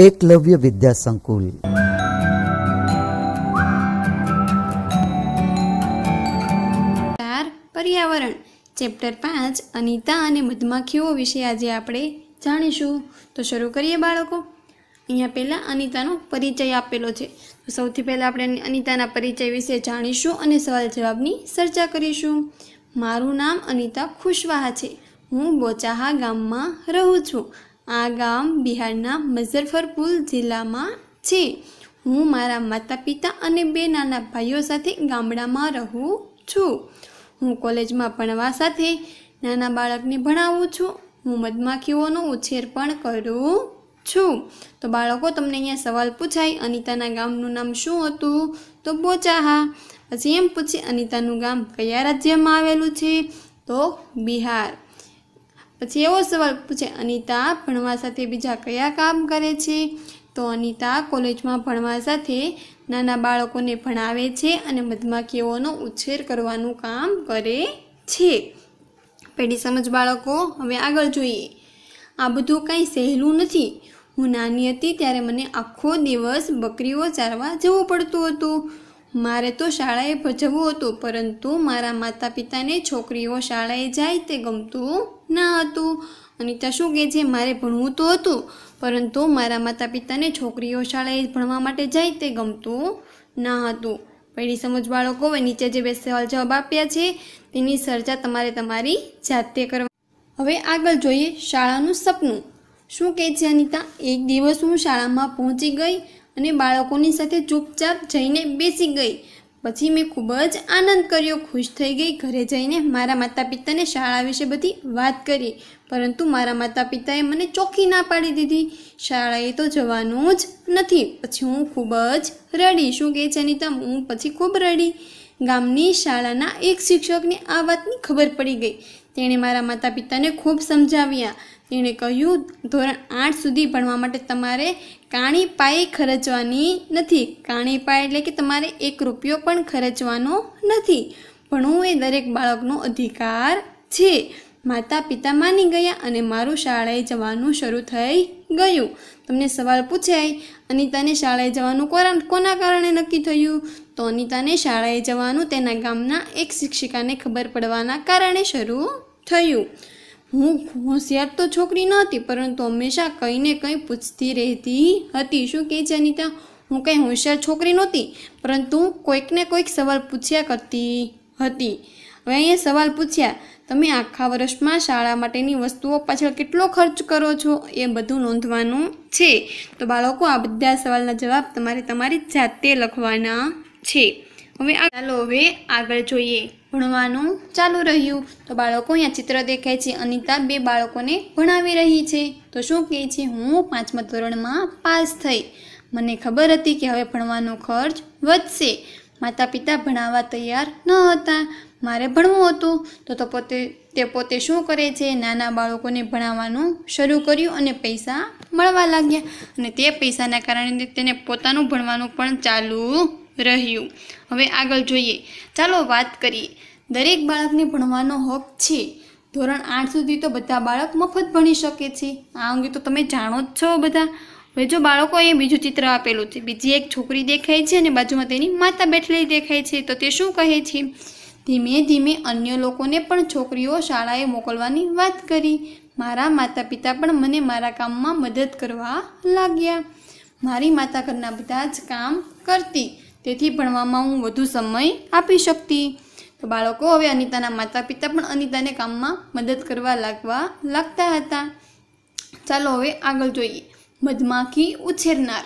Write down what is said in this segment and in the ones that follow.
એકલવ્ય વિદ્યા સંકુલ પર્યાવરણ ચેપ્ટર પાંચ અનિતા અને મધમાખીઓ વિશે આજે આપણે જાણીશું તો શરૂ કરીએ બાળકો અહીંયા પહેલાં અનિતાનો પરિચય આપેલો છે તો સૌથી પહેલાં આપણે અનિતાના પરિચય વિશે જાણીશું અને સવાલ જવાબની ચર્ચા કરીશું મારું નામ અનિતા ખુશવાહા છે હું બોચાહા ગામમાં રહું છું આ ગામ બિહારના મઝફરપુર જિલ્લામાં છે હું મારા માતા પિતા અને બે નાના ભાઈઓ સાથે ગામડામાં રહું છું હું કોલેજમાં ભણવા સાથે નાના બાળકને ભણાવું છું હું મધમાખીઓનો ઉછેર પણ કરું છું તો બાળકો તમને અહીંયા સવાલ પૂછાય અનિતાના ગામનું નામ શું હતું તો બોચાહા પછી એમ પૂછે અનિતાનું ગામ કયા રાજ્યમાં આવેલું છે તો બિહાર પછી એવો સવાલ પૂછે અનિતા ભણવા સાથે બીજા કયા કામ કરે છે તો અનિતા કોલેજમાં ભણવા સાથે નાના બાળકોને ભણાવે છે અને મધમાખીઓનો ઉછેર કરવાનું કામ કરે છે પેઢી સમજ બાળકો હવે આગળ જોઈએ આ બધું કંઈ સહેલું નથી હું નાની હતી ત્યારે મને આખો દિવસ બકરીઓ ચારવા જવું પડતું હતું મારે તો શાળાએ ભજવવું હતું પરંતુ મારા માતા પિતાને છોકરીઓ શાળાએ જાય તે ગમતું ના હતું અનિતા શું કહે છે મારે ભણવું તો હતું પરંતુ મારા માતા પિતાને છોકરીઓ શાળાએ ભણવા માટે જાય તે ગમતું ના હતું પહેલી સમજ બાળકો બાળકોએ નીચે જે બે સવાલ જવાબ આપ્યા છે તેની ચર્ચા તમારે તમારી જાતે કરવા હવે આગળ જોઈએ શાળાનું સપનું શું કહે છે અનિતા એક દિવસ હું શાળામાં પહોંચી ગઈ અને બાળકોની સાથે ચૂપચાપ જઈને બેસી ગઈ પછી મેં ખૂબ જ આનંદ કર્યો ખુશ થઈ ગઈ ઘરે જઈને મારા માતા પિતાને શાળા વિશે બધી વાત કરી પરંતુ મારા માતા પિતાએ મને ચોખ્ખી ના પાડી દીધી શાળાએ તો જવાનું જ નથી પછી હું ખૂબ જ રડી શું કહે છે અનિતા હું પછી ખૂબ રડી ગામની શાળાના એક શિક્ષકને આ વાતની ખબર પડી ગઈ તેણે મારા માતા પિતાને ખૂબ સમજાવ્યા તેણે કહ્યું ધોરણ આઠ સુધી ભણવા માટે તમારે કાણી પાઈ ખર્ચવાની નથી કાણી પાઈ એટલે કે તમારે એક રૂપિયો પણ ખર્ચવાનો નથી ભણવું એ દરેક બાળકનો અધિકાર છે માતા પિતા માની ગયા અને મારું શાળાએ જવાનું શરૂ થઈ ગયું તમને સવાલ પૂછાય અનિતાને શાળાએ જવાનું કોના કારણે નક્કી થયું તો અનિતાને શાળાએ જવાનું તેના ગામના એક શિક્ષિકાને ખબર પડવાના કારણે શરૂ થયું હું હોશિયાર તો છોકરી નહોતી પરંતુ હંમેશા કંઈને કંઈ પૂછતી રહેતી હતી શું કહે છે અનિતા હું કંઈ હોશિયાર છોકરી નહોતી પરંતુ કોઈકને કોઈક સવાલ પૂછ્યા કરતી હતી હવે અહીંયા સવાલ પૂછ્યા તમે આખા વર્ષમાં શાળા માટેની વસ્તુઓ પાછળ કેટલો ખર્ચ કરો છો એ બધું નોંધવાનું છે તો બાળકો આ બધા સવાલના જવાબ તમારે તમારી જાતે લખવાના છે હવે ચાલો હવે આગળ જોઈએ ભણવાનું ચાલુ રહ્યું તો બાળકો અહીંયા ચિત્ર દેખાય છે અનિતા બે બાળકોને ભણાવી રહી છે તો શું કહે છે હું પાંચમા ધોરણમાં પાસ થઈ મને ખબર હતી કે હવે ભણવાનો ખર્ચ વધશે માતા પિતા ભણાવવા તૈયાર ન હતા મારે ભણવું હતું તો તો પોતે તે પોતે શું કરે છે નાના બાળકોને ભણાવવાનું શરૂ કર્યું અને પૈસા મળવા લાગ્યા અને તે પૈસાના કારણે તેને પોતાનું ભણવાનું પણ ચાલુ રહ્યું હવે આગળ જોઈએ ચાલો વાત કરીએ દરેક બાળકને ભણવાનો હક છે ધોરણ આઠ સુધી તો બધા બાળક મફત ભણી શકે છે આ અંગે તો તમે જાણો જ છો બધા હવે જો બાળકો અહીંયા બીજું ચિત્ર આપેલું છે બીજી એક છોકરી દેખાય છે અને બાજુમાં તેની માતા બેઠેલી દેખાય છે તો તે શું કહે છે ધીમે ધીમે અન્ય લોકોને પણ છોકરીઓ શાળાએ મોકલવાની વાત કરી મારા માતા પિતા પણ મને મારા કામમાં મદદ કરવા લાગ્યા મારી માતા ઘરના બધા જ કામ કરતી તેથી ભણવામાં હું વધુ સમય આપી શકતી તો બાળકો હવે અનિતાના માતા પિતા પણ અનિતાને કામમાં મદદ કરવા લાગવા લાગતા હતા ચાલો હવે આગળ જોઈએ મધમાખી ઉછેરનાર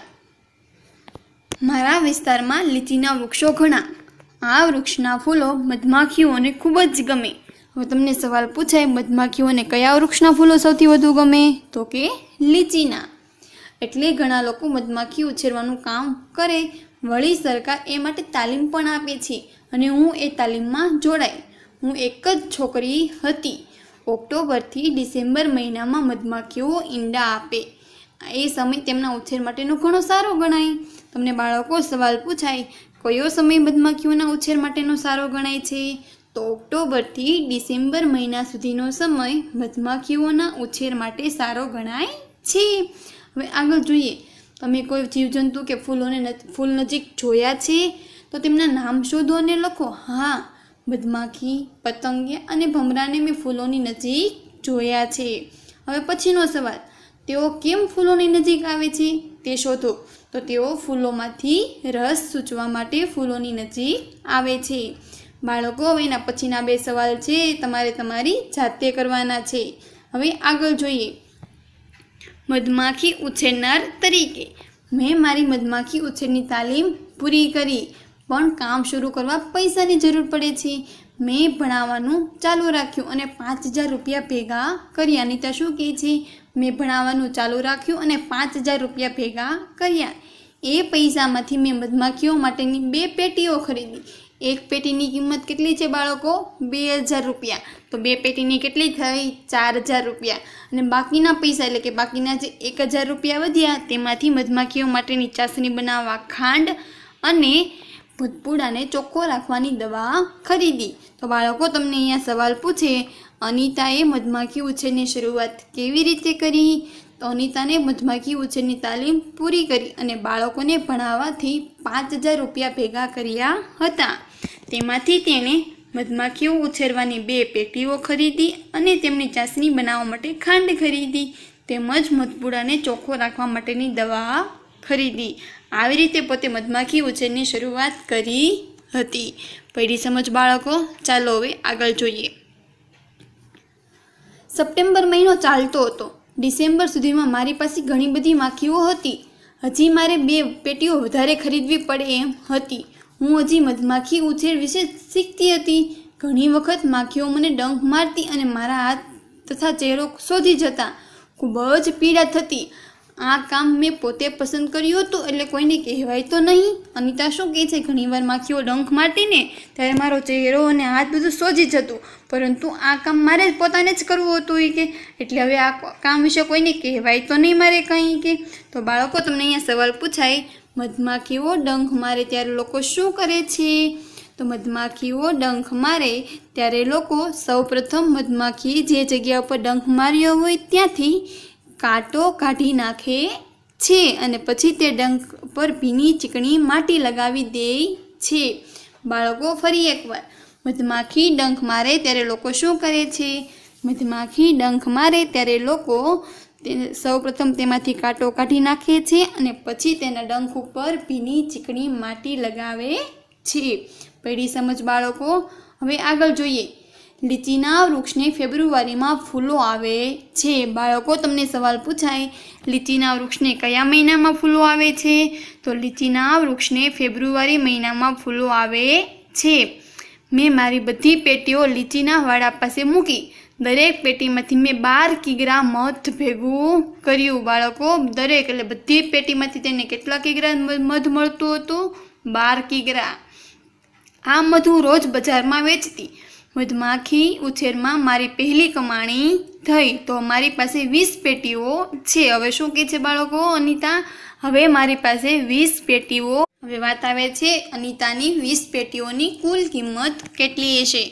મારા વિસ્તારમાં લીચીના વૃક્ષો ઘણા આ વૃક્ષના ફૂલો મધમાખીઓને ખૂબ જ ગમે હવે તમને સવાલ પૂછાય મધમાખીઓને કયા વૃક્ષના ફૂલો સૌથી વધુ ગમે તો કે લીચીના એટલે ઘણા લોકો મધમાખી ઉછેરવાનું કામ કરે વળી સરકાર એ માટે તાલીમ પણ આપે છે અને હું એ તાલીમમાં જોડાય હું એક જ છોકરી હતી ઓક્ટોબરથી ડિસેમ્બર મહિનામાં મધમાખીઓ ઈંડા આપે એ સમય તેમના ઉછેર માટેનો ઘણો સારો ગણાય તમને બાળકો સવાલ પૂછાય કયો સમય મધમાખીઓના ઉછેર માટેનો સારો ગણાય છે તો ઓક્ટોબરથી ડિસેમ્બર મહિના સુધીનો સમય મધમાખીઓના ઉછેર માટે સારો ગણાય છે હવે આગળ જોઈએ તમે કોઈ જીવજંતુ કે ફૂલોને ફૂલ નજીક જોયા છે તો તેમના નામ શોધો અને લખો હા મધમાખી પતંગિયા અને ભમરાને મેં ફૂલોની નજીક જોયા છે હવે પછીનો સવાલ તેઓ કેમ ફૂલોની નજીક આવે છે તે શોધો તો તેઓ ફૂલોમાંથી રસ સૂચવા માટે ફૂલોની નજીક આવે છે બાળકો હવે એના પછીના બે સવાલ છે તમારે તમારી જાતે કરવાના છે હવે આગળ જોઈએ મધમાખી ઉછેરનાર તરીકે મેં મારી મધમાખી ઉછેરની તાલીમ પૂરી કરી પણ કામ શરૂ કરવા પૈસાની જરૂર પડે છે મેં ભણાવવાનું ચાલુ રાખ્યું અને પાંચ હજાર રૂપિયા ભેગા કર્યા નીતા શું કહે છે મેં ભણાવવાનું ચાલુ રાખ્યું અને પાંચ હજાર રૂપિયા ભેગા કર્યા એ પૈસામાંથી મેં મધમાખીઓ માટેની બે પેટીઓ ખરીદી એક પેટીની કિંમત કેટલી છે બાળકો બે હજાર રૂપિયા તો બે પેટીની કેટલી થઈ ચાર હજાર રૂપિયા અને બાકીના પૈસા એટલે કે બાકીના જે એક હજાર રૂપિયા વધ્યા તેમાંથી મધમાખીઓ માટેની ચાસણી બનાવવા ખાંડ અને ભૂતપુડાને ચોખ્ખો રાખવાની દવા ખરીદી તો બાળકો તમને અહીંયા સવાલ પૂછે અનિતાએ મધમાખી ઉછેરની શરૂઆત કેવી રીતે કરી તો અનિતાને મધમાખી ઉછેરની તાલીમ પૂરી કરી અને બાળકોને ભણાવવાથી પાંચ હજાર રૂપિયા ભેગા કર્યા હતા તેમાંથી તેણે મધમાખીઓ ઉછેરવાની બે પેટીઓ ખરીદી અને તેમની ચાસણી બનાવવા માટે ખાંડ ખરીદી તેમજ મધપુડાને ચોખ્ખો રાખવા માટેની દવા ખરીદી આવી રીતે પોતે મધમાખી ઉછેરની શરૂઆત કરી હતી પૈડી સમજ બાળકો ચાલો હવે આગળ જોઈએ સપ્ટેમ્બર મહિનો ચાલતો હતો ડિસેમ્બર સુધીમાં મારી પાસે ઘણી બધી માખીઓ હતી હજી મારે બે પેટીઓ વધારે ખરીદવી પડે એમ હતી હું હજી મધમાખી ઉછેર વિશે શીખતી હતી ઘણી વખત માખીઓ મને ડંખ મારતી અને મારા હાથ તથા ચહેરો શોધી જતા ખૂબ જ પીડા થતી આ કામ મેં પોતે પસંદ કર્યું હતું એટલે કોઈને કહેવાય તો નહીં અનિતા શું કહે છે ઘણીવાર માખીઓ ડંખ માટીને ત્યારે મારો ચહેરો અને હાથ બધું સોજી જતું પરંતુ આ કામ મારે જ પોતાને જ કરવું હતું એ કે એટલે હવે આ કામ વિશે કોઈને કહેવાય તો નહીં મારે કંઈ કે તો બાળકો તમને અહીંયા સવાલ પૂછાય મધમાખીઓ ડંખ મારે ત્યારે લોકો શું કરે છે તો મધમાખીઓ ડંખ મારે ત્યારે લોકો સૌપ્રથમ મધમાખી જે જગ્યા ઉપર ડંખ માર્યો હોય ત્યાંથી કાંટો કાઢી નાખે છે અને પછી તે ડંખ પર ભીની ચીકણી માટી લગાવી દે છે બાળકો ફરી એકવાર મધમાખી ડંખ મારે ત્યારે લોકો શું કરે છે મધમાખી ડંખ મારે ત્યારે લોકો સૌપ્રથમ તેમાંથી કાંટો કાઢી નાખે છે અને પછી તેના ડંખ ઉપર ભીની ચીકણી માટી લગાવે છે પૈડી સમજ બાળકો હવે આગળ જોઈએ લીચીના વૃક્ષને ફેબ્રુઆરીમાં ફૂલો આવે છે બાળકો તમને સવાલ પૂછાય લીચીના વૃક્ષને કયા મહિનામાં ફૂલો આવે છે તો લીચીના વૃક્ષને ફેબ્રુઆરી મહિનામાં ફૂલો આવે છે મેં મારી બધી પેટીઓ લીચીના વાડા પાસે મૂકી દરેક પેટીમાંથી મેં બાર કિગ્રા મધ ભેગું કર્યું બાળકો દરેક એટલે બધી પેટીમાંથી તેને કેટલા કિગ્રા મધ મળતું હતું બાર કિગ્રા આ મધ હું રોજ બજારમાં વેચતી મધમાખી ઉછેરમાં મારી પહેલી કમાણી થઈ તો મારી પાસે વીસ પેટીઓ છે હવે શું કહે છે બાળકો અનિતા હવે મારી પાસે વીસ પેટીઓ હવે વાત આવે છે અનિતાની વીસ પેટીઓની કુલ કિંમત કેટલી હશે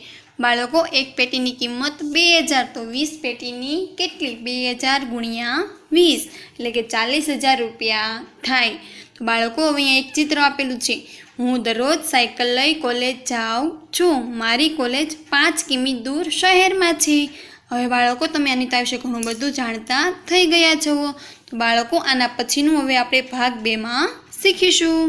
બાળકો એક પેટીની કિંમત બે હજાર તો વીસ પેટીની કેટલી બે હજાર ગુણ્યા વીસ એટલે કે ચાલીસ હજાર રૂપિયા થાય તો બાળકો હવે અહીંયા એક ચિત્ર આપેલું છે હું દરરોજ સાયકલ લઈ કોલેજ જાઉં છું મારી કોલેજ પાંચ કિમી દૂર શહેરમાં છે હવે બાળકો તમે અનિતા વિશે ઘણું બધું જાણતા થઈ ગયા છો તો બાળકો આના પછીનું હવે આપણે ભાગ બેમાં શીખીશું